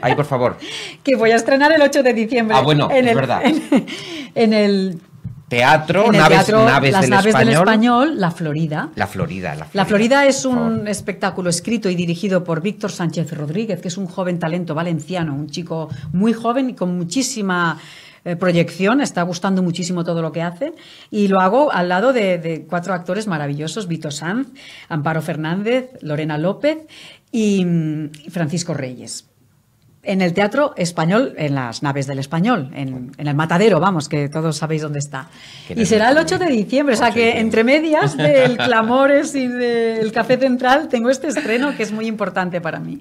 Ahí, por favor. que voy a estrenar el 8 de diciembre. Ah, bueno, es verdad. En, el teatro, en las naves español. del español, La Florida. La Florida, la Florida. es un espectáculo escrito y dirigido por Víctor Sánchez Rodríguez, que es un joven talento valenciano, un chico muy joven y con muchísima eh, proyección, está gustando muchísimo todo lo que hace y lo hago al lado de, de cuatro actores maravillosos, Vito Sanz, Amparo Fernández, Lorena López y mm, Francisco Reyes en el Teatro Español, en las naves del Español, en, el Matadero, vamos, que todos sabéis dónde está. Y será el 8 de diciembre, o sea que entre medias del Clamores y del Café Central tengo este estreno que es muy importante para mí.